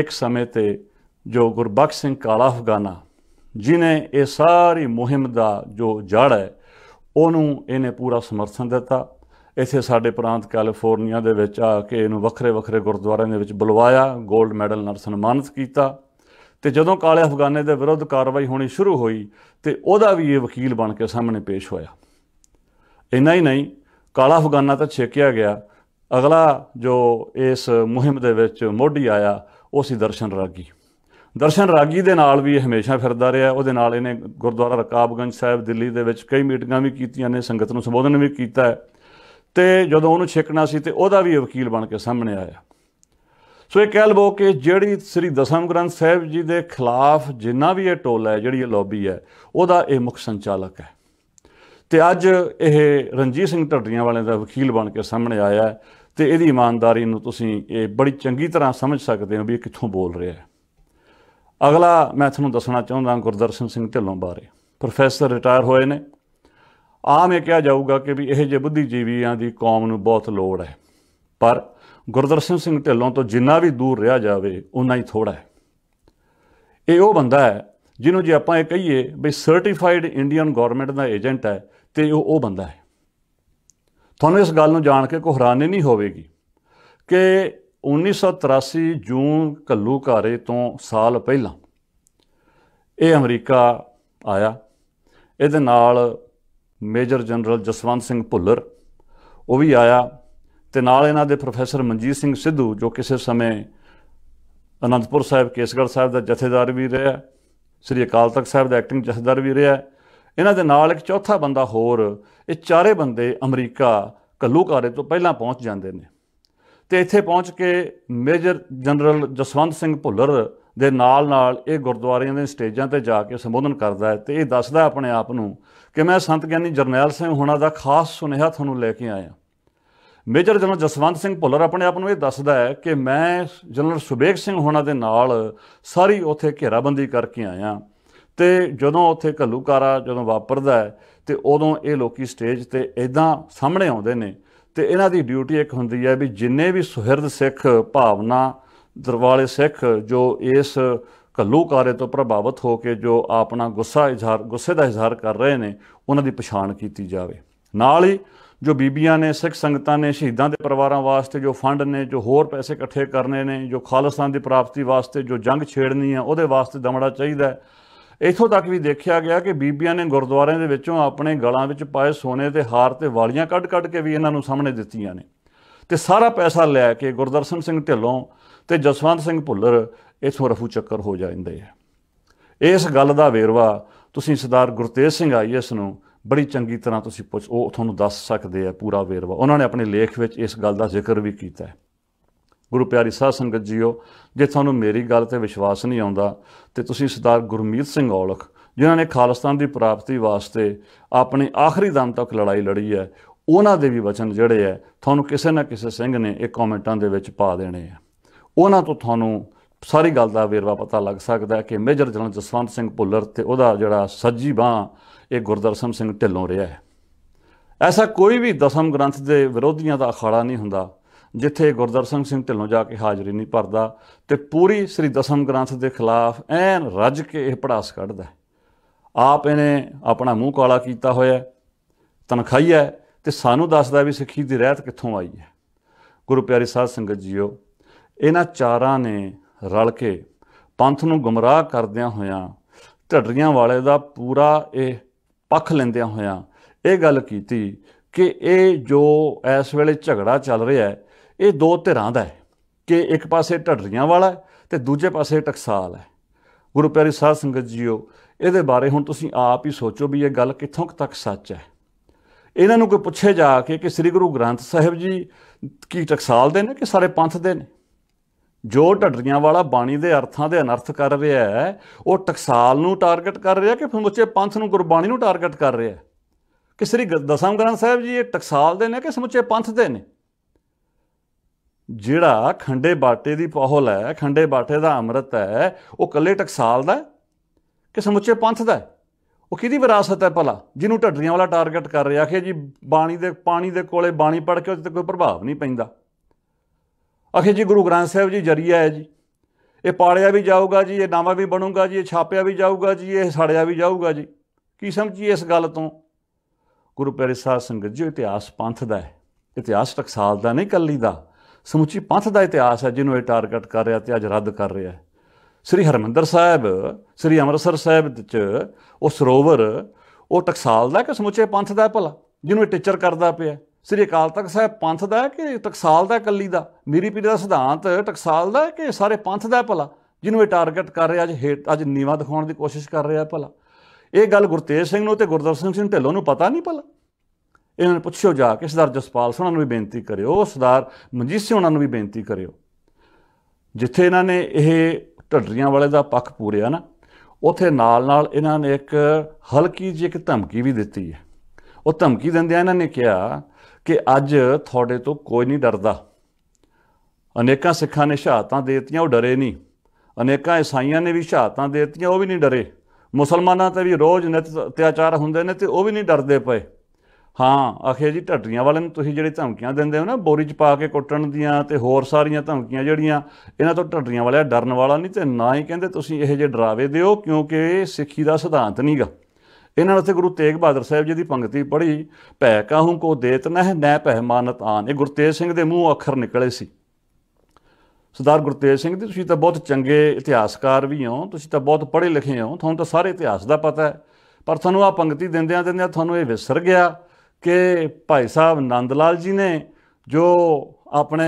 ਇੱਕ ਸਮੇਂ ਤੇ ਜੋ ਗੁਰਬਖਸ਼ ਸਿੰਘ ਕਾਲਾ ਅਫਗਾਨਾ ਜਿਨੇ ਇਹ ਸਾਰੀ ਮੁਹਿੰਮ ਦਾ ਜੋ ਜੜ ਹੈ ਉਹਨੂੰ ਇਹਨੇ ਪੂਰਾ ਸਮਰਥਨ ਦਿੱਤਾ ਇੱਥੇ ਸਾਡੇ ਪ੍ਰਾਂਤ ਕੈਲੀਫੋਰਨੀਆ ਦੇ ਵਿੱਚ ਆ ਕੇ ਇਹਨੂੰ ਵੱਖਰੇ ਵੱਖਰੇ ਗੁਰਦੁਆਰਿਆਂ ਦੇ ਵਿੱਚ ਬੁਲਵਾਇਆ 골ਡ ਮੈਡਲ ਨਾਲ ਸਨਮਾਨਿਤ ਕੀਤਾ ਤੇ ਜਦੋਂ ਕਾਲੇ ਅਫਗਾਨੇ ਦੇ ਵਿਰੁੱਧ ਕਾਰਵਾਈ ਹੋਣੀ ਸ਼ੁਰੂ ਹੋਈ ਤੇ ਉਹਦਾ ਵੀ ਇਹ ਵਕੀਲ ਬਣ ਕੇ ਸਾਹਮਣੇ ਪੇਸ਼ ਹੋਇਆ ਇੰਨਾ ਹੀ ਨਹੀਂ ਕਾਲਾ ਅਫਗਾਨਾ ਤਾਂ ਛੇਕਿਆ ਗਿਆ ਅਗਲਾ ਜੋ ਇਸ ਮੁਹਿੰਮ ਦੇ ਵਿੱਚ ਮੋਢੀ ਆਇਆ ਉਹ ਸੀ ਦਰਸ਼ਨ ਰਾਗੀ ਦਰਸ਼ਨ ਰਾਗੀ ਦੇ ਨਾਲ ਵੀ ਇਹ ਹਮੇਸ਼ਾ ਫਿਰਦਾ ਰਿਹਾ ਉਹਦੇ ਨਾਲ ਇਹਨੇ ਗੁਰਦੁਆਰਾ ਰਕਾਬਗੰਜ ਸਾਹਿਬ ਦਿੱਲੀ ਦੇ ਵਿੱਚ ਕਈ ਮੀਟਿੰਗਾਂ ਵੀ ਕੀਤੀਆਂ ਨੇ ਸੰਗਤ ਨੂੰ ਸੰਬੋਧਨ ਵੀ ਕੀਤਾ ਹੈ ਤੇ ਜਦੋਂ ਉਹਨੂੰ ਛੇਕਣਾ ਸੀ ਤੇ ਉਹਦਾ ਵੀ ਵਕੀਲ ਬਣ ਕੇ ਸਾਹਮਣੇ ਆਇਆ ਸੋ ਇਹ ਕਹਿ ਲਵੋ ਕਿ ਜਿਹੜੀ ਸ੍ਰੀ ਦਸਮ ਗ੍ਰੰਥ ਸਾਹਿਬ ਜੀ ਦੇ ਖਿਲਾਫ ਜਿੰਨਾ ਵੀ ਇਹ ਟੋਲਾ ਹੈ ਜਿਹੜੀ ਇਹ ਲੌਬੀ ਹੈ ਉਹਦਾ ਇਹ ਮੁੱਖ ਸੰਚਾਲਕ ਹੈ ਤੇ ਅੱਜ ਇਹ ਰਣਜੀਤ ਸਿੰਘ ਢੱਡਰੀਆਂ ਵਾਲਿਆਂ ਦਾ ਵਕੀਲ ਬਣ ਕੇ ਸਾਹਮਣੇ ਆਇਆ ਤੇ ਇਹਦੀ ਇਮਾਨਦਾਰੀ ਨੂੰ ਤੁਸੀਂ ਇਹ ਬੜੀ ਚੰਗੀ ਤਰ੍ਹਾਂ ਸਮਝ ਸਕਦੇ ਹੋ ਵੀ ਇਹ ਕਿੱਥੋਂ ਬੋਲ ਰਿਹਾ ਹੈ ਅਗਲਾ ਮੈਂ ਤੁਹਾਨੂੰ ਦੱਸਣਾ ਚਾਹੁੰਦਾ ਗੁਰਦਰਸ਼ਨ ਸਿੰਘ ਢਿੱਲੋਂ ਬਾਰੇ ਪ੍ਰੋਫੈਸਰ ਰਿਟਾਇਰ ਹੋਏ ਨੇ ਆਮ ਇਹ ਕਿਹਾ ਜਾਊਗਾ ਕਿ ਵੀ ਇਹ ਜੇ ਬੁੱਧੀਜੀਵੀਆਂ ਦੀ ਕੌਮ ਨੂੰ ਬਹੁਤ ਲੋੜ ਹੈ ਪਰ ਗੁਰਦਰਸ਼ਨ ਸਿੰਘ ਢਿੱਲੋਂ ਤੋਂ ਜਿੰਨਾ ਵੀ ਦੂਰ ਰਿਹਾ ਜਾਵੇ ਉਨਾ ਹੀ ਥੋੜਾ ਹੈ ਇਹ ਉਹ ਬੰਦਾ ਹੈ ਜਿਹਨੂੰ ਜੇ ਆਪਾਂ ਇਹ ਕਹੀਏ ਵੀ ਸਰਟੀਫਾਈਡ ਇੰਡੀਅਨ ਗਵਰਨਮੈਂਟ ਦਾ ਏਜੰਟ ਹੈ ਤੇ ਉਹ ਉਹ ਬੰਦਾ ਹੈ ਤੁਹਾਨੂੰ ਇਸ ਗੱਲ ਨੂੰ ਜਾਣ ਕੇ ਕੋਈ ਹੈਰਾਨੀ ਨਹੀਂ ਹੋਵੇਗੀ ਕਿ 1983 ਜੂਨ ਕੱਲੂ ਘਾਰੇ ਤੋਂ ਸਾਲ ਪਹਿਲਾਂ ਇਹ ਅਮਰੀਕਾ ਆਇਆ ਇਹਦੇ ਨਾਲ ਮੇਜਰ ਜਨਰਲ ਜਸਵੰਤ ਸਿੰਘ ਭੁੱਲਰ ਉਹ ਵੀ ਆਇਆ ਤੇ ਨਾਲ ਇਹਨਾਂ ਦੇ ਪ੍ਰੋਫੈਸਰ ਮਨਜੀਤ ਸਿੰਘ ਸਿੱਧੂ ਜੋ ਕਿਸੇ ਸਮੇਂ ਅਨੰਦਪੁਰ ਸਾਹਿਬ ਕੇਸਗੜ੍ਹ ਸਾਹਿਬ ਦਾ ਜਥੇਦਾਰ ਵੀ ਰਿਹਾ ਸ੍ਰੀ ਅਕਾਲ ਤਖਤ ਸਾਹਿਬ ਦਾ ਐਕਟਿੰਗ ਜਥੇਦਾਰ ਵੀ ਰਿਹਾ ਇਹਨਾਂ ਦੇ ਨਾਲ ਇੱਕ ਚੌਥਾ ਬੰਦਾ ਹੋਰ ਇਹ ਚਾਰੇ ਬੰਦੇ ਅਮਰੀਕਾ ਕੱਲੂਕਾਰੇ ਤੋਂ ਪਹਿਲਾਂ ਪਹੁੰਚ ਜਾਂਦੇ ਨੇ ਤੇ ਇੱਥੇ ਪਹੁੰਚ ਕੇ ਮੇਜਰ ਜਨਰਲ ਜਸਵੰਤ ਸਿੰਘ ਭੁੱਲਰ ਦੇ ਨਾਲ ਨਾਲ ਇਹ ਗੁਰਦੁਆਰਿਆਂ ਦੇ ਸਟੇਜਾਂ ਤੇ ਜਾ ਕੇ ਸੰਬੋਧਨ ਕਰਦਾ ਹੈ ਤੇ ਇਹ ਦੱਸਦਾ ਆਪਣੇ ਆਪ ਨੂੰ ਕਿ ਮੈਂ ਸੰਤ ਗਿਆਨੀ ਜਰਨੈਲ ਸਿੰਘ ਹੁਣਾਂ ਦਾ ਖਾਸ ਸੁਨੇਹਾ ਤੁਹਾਨੂੰ ਲੈ ਕੇ ਆਇਆ ਮੇਜਰ ਜਨਰਲ ਜਸਵੰਤ ਸਿੰਘ ਭੁੱਲਰ ਆਪਣੇ ਆਪ ਨੂੰ ਇਹ ਦੱਸਦਾ ਹੈ ਕਿ ਮੈਂ ਜਨਰਲ ਸੁਬੇਕ ਸਿੰਘ ਹੁਣਾਂ ਦੇ ਨਾਲ ਸਾਰੀ ਉਥੇ ਘੇਰਾਬੰਦੀ ਕਰਕੇ ਆਇਆ ਤੇ ਜਦੋਂ ਉਥੇ ਘੱਲੂਕਾਰਾ ਜਦੋਂ ਵਾਪਰਦਾ ਹੈ ਤੇ ਉਦੋਂ ਇਹ ਲੋਕੀ ਸਟੇਜ ਤੇ ਇਦਾਂ ਸਾਹਮਣੇ ਆਉਂਦੇ ਨੇ ਤੇ ਇਹਨਾਂ ਦੀ ਡਿਊਟੀ ਇੱਕ ਹੁੰਦੀ ਹੈ ਵੀ ਜਿੰਨੇ ਵੀ ਸੁਹਿਰਦ ਸਿੱਖ ਭਾਵਨਾ ਦਰਵਾਲੇ ਸਿੱਖ ਜੋ ਇਸ ਘੱਲੂਕਾਰੇ ਤੋਂ ਪ੍ਰਭਾਵਿਤ ਹੋ ਕੇ ਜੋ ਆਪਣਾ ਗੁੱਸਾ ਇਜ਼ਹਾਰ ਗੁੱਸੇ ਦਾ ਇਜ਼ਹਾਰ ਕਰ ਰਹੇ ਨੇ ਉਹਨਾਂ ਦੀ ਪਛਾਣ ਕੀਤੀ ਜਾਵੇ ਨਾਲ ਹੀ ਜੋ ਬੀਬੀਆਂ ਨੇ ਸਿੱਖ ਸੰਗਤਾਂ ਨੇ ਸ਼ਹੀਦਾਂ ਦੇ ਪਰਿਵਾਰਾਂ ਵਾਸਤੇ ਜੋ ਫੰਡ ਨੇ ਜੋ ਹੋਰ ਪੈਸੇ ਇਕੱਠੇ ਕਰਨੇ ਨੇ ਜੋ ਖਾਲਸਤਾਨ ਦੀ ਪ੍ਰਾਪਤੀ ਵਾਸਤੇ ਜੋ ਜੰਗ ਛੇੜਨੀ ਆ ਉਹਦੇ ਵਾਸਤੇ ਦਮੜਾ ਚਾਹੀਦਾ ਹੈ ਇਥੋਂ ਤੱਕ ਵੀ ਦੇਖਿਆ ਗਿਆ ਕਿ ਬੀਬੀਆਂ ਨੇ ਗੁਰਦੁਆਰਿਆਂ ਦੇ ਵਿੱਚੋਂ ਆਪਣੇ ਗਲਾਂ ਵਿੱਚ ਪਾਏ ਸੋਨੇ ਤੇ ਹਾਰ ਤੇ ਵਾਲੀਆਂ ਕੱਢ-ਕੱਢ ਕੇ ਵੀ ਇਹਨਾਂ ਨੂੰ ਸਾਹਮਣੇ ਦਿੱਤੀਆਂ ਨੇ ਤੇ ਸਾਰਾ ਪੈਸਾ ਲੈ ਕੇ ਗੁਰਦਰਸ਼ਨ ਸਿੰਘ ਢਿੱਲੋਂ ਤੇ ਜਸਵੰਤ ਸਿੰਘ ਭੁੱਲਰ ਇਥੋਂ ਰਫੂ ਚੱਕਰ ਹੋ ਜਾਂਦੇ ਆ ਇਸ ਗੱਲ ਦਾ ਵੇਰਵਾ ਤੁਸੀਂ ਸਰਦਾਰ ਗੁਰਤੇਜ ਸਿੰਘ ਆਈਐਸ ਨੂੰ ਬੜੀ ਚੰਗੀ ਤਰ੍ਹਾਂ ਤੁਸੀਂ ਪੁੱਛ ਉਹ ਤੁਹਾਨੂੰ ਦੱਸ ਸਕਦੇ ਆ ਪੂਰਾ ਵੇਰਵਾ ਉਹਨਾਂ ਨੇ ਆਪਣੇ ਲੇਖ ਵਿੱਚ ਇਸ ਗੱਲ ਦਾ ਜ਼ਿਕਰ ਵੀ ਕੀਤਾ ਹੈ ਗੁਰੂ ਪਿਆਰੀ ਸਾਧ ਸੰਗਤ ਜੀਓ ਜੇ ਤੁਹਾਨੂੰ ਮੇਰੀ ਗੱਲ ਤੇ ਵਿਸ਼ਵਾਸ ਨਹੀਂ ਆਉਂਦਾ ਤੇ ਤੁਸੀਂ ਸਰਦਾਰ ਗੁਰਮੀਤ ਸਿੰਘ ਔਲਖ ਜਿਨ੍ਹਾਂ ਨੇ ਖਾਲਸਤਾਨ ਦੀ ਪ੍ਰਾਪਤੀ ਵਾਸਤੇ ਆਪਣੇ ਆਖਰੀ ਦਮ ਤੱਕ ਲੜਾਈ ਲੜੀ ਹੈ ਉਹਨਾਂ ਦੇ ਵੀ ਵਚਨ ਜਿਹੜੇ ਆ ਤੁਹਾਨੂੰ ਕਿਸੇ ਨਾ ਕਿਸੇ ਸਿੰਘ ਨੇ ਇਹ ਕਮੈਂਟਾਂ ਦੇ ਵਿੱਚ ਪਾ ਦੇਣੇ ਆ ਉਹਨਾਂ ਤੋਂ ਤੁਹਾਨੂੰ ਸਾਰੀ ਗੱਲ ਦਾ ਵੇਰਵਾ ਪਤਾ ਲੱਗ ਸਕਦਾ ਕਿ ਮੇਜਰ ਜਨਰਲ ਜਸਵੰਤ ਸਿੰਘ ਭੁੱਲਰ ਤੇ ਉਹਦਾ ਜਿਹੜਾ ਸੱਜੀ ਬਾਹ ਇਹ ਗੁਰਦਰਸ਼ਨ ਸਿੰਘ ਢਿੱਲੋਂ ਰਿਹਾ ਹੈ ਐਸਾ ਕੋਈ ਵੀ ਦਸਮ ਗ੍ਰੰਥ ਦੇ ਵਿਰੋਧੀਆਂ ਦਾ ਅਖਾੜਾ ਨਹੀਂ ਹੁੰਦਾ ਜਿੱਥੇ ਗੁਰਦਰਸ਼ਨ ਸਿੰਘ ਢਿੱਲੋਂ ਜਾ ਕੇ ਹਾਜ਼ਰੀ ਨਹੀਂ ਭਰਦਾ ਤੇ ਪੂਰੀ ਸ੍ਰੀ ਦਸਮ ਗ੍ਰੰਥ ਦੇ ਖਿਲਾਫ ਐਨ ਰੱਜ ਕੇ ਇਹ ਪੜਾਸ ਕੱਢਦਾ ਆਪ ਇਹਨੇ ਆਪਣਾ ਮੂੰਹ ਕਾਲਾ ਕੀਤਾ ਹੋਇਆ ਤਨਖਾਈ ਹੈ ਤੇ ਸਾਨੂੰ ਦੱਸਦਾ ਵੀ ਸਿੱਖੀ ਦੀ ਰਹਿਤ ਕਿੱਥੋਂ ਆਈ ਹੈ ਗੁਰੂ ਪਿਆਰੇ ਸਾਧ ਸੰਗਤ ਜੀਓ ਇਹਨਾਂ ਚਾਰਾਂ ਨੇ ਰਲ ਕੇ ਪੰਥ ਨੂੰ ਗੁੰਮਰਾਹ ਕਰਦਿਆਂ ਹੋਇਆਂ ਢੱਡਰੀਆਂ ਵਾਲੇ ਦਾ ਪੂਰਾ ਇਹ ਪੱਖ ਲੈਂਦਿਆਂ ਹੋਇਆਂ ਇਹ ਗੱਲ ਕੀਤੀ ਕਿ ਇਹ ਜੋ ਇਸ ਵੇਲੇ ਝਗੜਾ ਚੱਲ ਰਿਹਾ ਹੈ ਇਹ ਦੋ ਧਿਰਾਂ ਦਾ ਹੈ ਕਿ ਇੱਕ ਪਾਸੇ ਢੱਡਰੀਆਂ ਵਾਲਾ ਤੇ ਦੂਜੇ ਪਾਸੇ ਟਕਸਾਲ ਹੈ ਗੁਰੂ ਪਿਆਰੇ ਸਾਧ ਸੰਗਤ ਜੀਓ ਇਹਦੇ ਬਾਰੇ ਹੁਣ ਤੁਸੀਂ ਆਪ ਹੀ ਸੋਚੋ ਵੀ ਇਹ ਗੱਲ ਕਿੱਥੋਂ ਤੱਕ ਸੱਚ ਹੈ ਇਹਨਾਂ ਨੂੰ ਕੋਈ ਪੁੱਛੇ ਜਾ ਕੇ ਕਿ ਸ੍ਰੀ ਗੁਰੂ ਗ੍ਰੰਥ ਸਾਹਿਬ ਜੀ ਕੀ ਟਕਸਾਲ ਦੇ ਨੇ ਕਿ ਸਾਰੇ ਪੰਥ ਦੇ ਨੇ ਜੋ ਢੱਡਰੀਆਂ ਵਾਲਾ ਬਾਣੀ ਦੇ ਅਰਥਾਂ ਦੇ ਅਨਰਥ ਕਰ ਰਿਹਾ ਹੈ ਉਹ ਟਕਸਾਲ ਨੂੰ ਟਾਰਗੇਟ ਕਰ ਰਿਹਾ ਕਿ ਸਮੁੱਚੇ ਪੰਥ ਨੂੰ ਗੁਰਬਾਣੀ ਨੂੰ ਟਾਰਗੇਟ ਕਰ ਰਿਹਾ ਕਿ ਸ੍ਰੀ ਦਸਮ ਗ੍ਰੰਥ ਸਾਹਿਬ ਜੀ ਇਹ ਟਕਸਾਲ ਦੇ ਨੇ ਕਿ ਸਮੁੱਚੇ ਪੰਥ ਦੇ ਨੇ ਜਿਹੜਾ ਖੰਡੇ ਬਾਟੇ ਦੀ ਪਹਲ ਹੈ ਖੰਡੇ ਬਾਟੇ ਦਾ ਅੰਮ੍ਰਿਤ ਹੈ ਉਹ ਕੱਲੇ ਟਕਸਾਲ ਦਾ ਕਿ ਸਮੁੱਚੇ ਪੰਥ ਦਾ ਉਹ ਕਿਹਦੀ ਵਿਰਾਸਤ ਹੈ ਭਲਾ ਜਿਹਨੂੰ ਢੱਡਰੀਆਂ ਵਾਲਾ ਟਾਰਗੇਟ ਕਰ ਰਿਹਾ ਕਿ ਜੀ ਬਾਣੀ ਦੇ ਪਾਣੀ ਦੇ ਕੋਲੇ ਬਾਣੀ ਪੜ ਕੇ ਉਹਦੇ ਤੇ ਕੋਈ ਪ੍ਰਭਾਵ ਨਹੀਂ ਪੈਂਦਾ ਅਖੇ ਜੀ ਗੁਰੂ ਗ੍ਰੰਥ ਸਾਹਿਬ ਜੀ ਜਰੀਆ ਹੈ ਜੀ ਇਹ ਪਾਲਿਆ ਵੀ ਜਾਊਗਾ ਜੀ ਇਹ ਨਾਮਾ ਵੀ ਬਣੂਗਾ ਜੀ ਇਹ ਛਾਪਿਆ ਵੀ ਜਾਊਗਾ ਜੀ ਇਹ ਸਾੜਿਆ ਵੀ ਜਾਊਗਾ ਜੀ ਕੀ ਸਮਝੀਏ ਇਸ ਗੱਲ ਤੋਂ ਗੁਰੂ ਪਿਆਰੇ ਸਾਧ ਸੰਗਤ ਜੀ ਇਤਿਹਾਸ ਪੰਥ ਦਾ ਹੈ ਇਤਿਹਾਸ ਟਕਸਾਲ ਦਾ ਨਹੀਂ ਕੱਲੀ ਦਾ ਸਮੁੱਚੀ ਪੰਥ ਦਾ ਇਤਿਹਾਸ ਹੈ ਜਿਹਨੂੰ ਇਹ ਟਾਰਗੇਟ ਕਰ ਰਿਹਾ ਤੇ ਅੱਜ ਰੱਦ ਕਰ ਰਿਹਾ ਹੈ ਸ੍ਰੀ ਹਰਮੰਦਰ ਸਾਹਿਬ ਸ੍ਰੀ ਅੰਮ੍ਰਿਤਸਰ ਸਾਹਿਬ ਵਿੱਚ ਉਹ ਸਰੋਵਰ ਉਹ ਟਕਸਾਲ ਦਾ ਕਿ ਸਮੁੱਚੇ ਪੰਥ ਦਾ ਭਲਾ ਜਿਹਨੂੰ ਇਹ ਟੀਚਰ ਕਰਦਾ ਪਿਆ ਸ੍ਰੀ ਅਕਾਲ ਤਖਤ ਸਾਹਿਬ ਪੰਥ ਦਾ ਹੈ ਕਿ ਟਕਸਾਲ ਦਾ ਇਕੱਲੀ ਦਾ ਮੇਰੀ ਪੀਰ ਦਾ ਸਿਧਾਂਤ ਟਕਸਾਲ ਦਾ ਹੈ ਕਿ ਸਾਰੇ ਪੰਥ ਦਾ ਭਲਾ ਜਿਹਨੂੰ ਇਹ ਟਾਰਗੇਟ ਕਰ ਰਿਹਾ ਅੱਜ ਹੇਟ ਅੱਜ ਨੀਵਾ ਦਿਖਾਉਣ ਦੀ ਕੋਸ਼ਿਸ਼ ਕਰ ਰਿਹਾ ਭਲਾ ਇਹ ਗੱਲ ਗੁਰਤੇਜ ਸਿੰਘ ਨੂੰ ਤੇ ਗੁਰਦਰਸ਼ਨ ਸਿੰਘ ਢਿੱਲੋਂ ਨੂੰ ਪਤਾ ਨਹੀਂ ਭਲਾ ਇਹਨਾਂ ਨੂੰ ਪੁੱਛਿਓ ਜਾ ਕੇ ਸਰਦਾਰ ਜਸਪਾਲ ਸਿੰਘ ਨੂੰ ਵੀ ਬੇਨਤੀ ਕਰਿਓ ਸਰਦਾਰ ਮਨਜੀਤ ਸਿੰਘ ਉਹਨਾਂ ਨੂੰ ਵੀ ਬੇਨਤੀ ਕਰਿਓ ਜਿੱਥੇ ਇਹਨਾਂ ਨੇ ਇਹ ਢੱਡਰੀਆਂ ਵਾਲੇ ਦਾ ਪੱਖ ਪੂਰਿਆ ਨਾ ਉਥੇ ਨਾਲ-ਨਾਲ ਇਹਨਾਂ ਨੇ ਇੱਕ ਹਲਕੀ ਜਿਹੀ ਇੱਕ ਧਮਕੀ ਵੀ ਦਿੱਤੀ ਹੈ ਉਹ ਧਮਕੀ ਦਿੰਦਿਆਂ ਇਹਨਾਂ ਨੇ ਕਿਹਾ ਕਿ ਅੱਜ ਤੁਹਾਡੇ ਤੋਂ ਕੋਈ ਨਹੀਂ ਡਰਦਾ ਅਨੇਕਾਂ ਸਿੱਖਾਂ ਨੇ ਸ਼ਹਾਦਤਾਂ ਦੇਤੀਆਂ ਉਹ ਡਰੇ ਨਹੀਂ ਅਨੇਕਾਂ ਇਸਾਈਆਂ ਨੇ ਵੀ ਸ਼ਹਾਦਤਾਂ ਦੇਤੀਆਂ ਉਹ ਵੀ ਨਹੀਂ ਡਰੇ ਮੁਸਲਮਾਨਾਂ ਤੇ ਵੀ ਰੋਜ਼ ਨਿਤ ਅਤਿਆਚਾਰ ਹੁੰਦੇ ਨੇ ਤੇ ਉਹ ਵੀ ਨਹੀਂ ਡਰਦੇ ਪਏ ਹਾਂ ਅਖੇ ਜੀ ਢੱਟਰੀਆਂ ਵਾਲੇ ਨੂੰ ਤੁਸੀਂ ਜਿਹੜੇ ਧਮਕੀਆਂ ਦਿੰਦੇ ਹੋ ਨਾ ਬੋਰੀ 'ਚ ਪਾ ਕੇ ਕੁੱਟਣ ਦੀਆਂ ਤੇ ਹੋਰ ਸਾਰੀਆਂ ਧਮਕੀਆਂ ਜਿਹੜੀਆਂ ਇਹਨਾਂ ਤੋਂ ਢੱਟਰੀਆਂ ਵਾਲਿਆ ਡਰਨ ਵਾਲਾ ਨਹੀਂ ਤੇ ਨਾ ਹੀ ਕਹਿੰਦੇ ਤੁਸੀਂ ਇਹ ਜੇ ਡਰਾਵੇ ਦਿਓ ਕਿਉਂਕਿ ਸਿੱਖੀ ਦਾ ਸਿਧਾਂਤ ਨਹੀਂਗਾ ਇਹਨਾਂ ਨੇ ਉੱਥੇ ਗੁਰੂ ਤੇਗ ਬਹਾਦਰ ਸਾਹਿਬ ਜੀ ਦੀ ਪੰਕਤੀ ਪੜ੍ਹੀ ਭੈ ਕਾਹੂ ਕੋ ਦੇਤ ਨਹਿ ਨੈ ਭੈ ਮਾਨਤ ਆਨ ਇਹ ਗੁਰਤੇਜ ਸਿੰਘ ਦੇ ਮੂੰਹ ਅੱਖਰ ਨਿਕਲੇ ਸੀ ਸਰਦਾਰ ਗੁਰਤੇਜ ਸਿੰਘ ਦੀ ਤੁਸੀਂ ਤਾਂ ਬਹੁਤ ਚੰਗੇ ਇਤਿਹਾਸਕਾਰ ਵੀ ਹੋ ਤੁਸੀਂ ਤਾਂ ਬਹੁਤ ਪੜ੍ਹੇ ਲਿਖੇ ਹੋ ਤੁਹਾਨੂੰ ਤਾਂ ਸਾਰੇ ਇਤਿਹਾਸ ਦਾ ਪਤਾ ਹੈ ਪਰ ਤੁਹਾਨੂੰ ਆ ਪੰਕਤੀ ਦਿੰਦਿਆਂ ਦਿੰਦਿਆਂ ਤੁਹਾਨੂੰ ਇਹ ਵਿਸਰ ਗਿਆ ਕਿ ਭਾਈ ਸਾਹਿਬ ਨੰਦ ਲਾਲ ਜੀ ਨੇ ਜੋ ਆਪਣੇ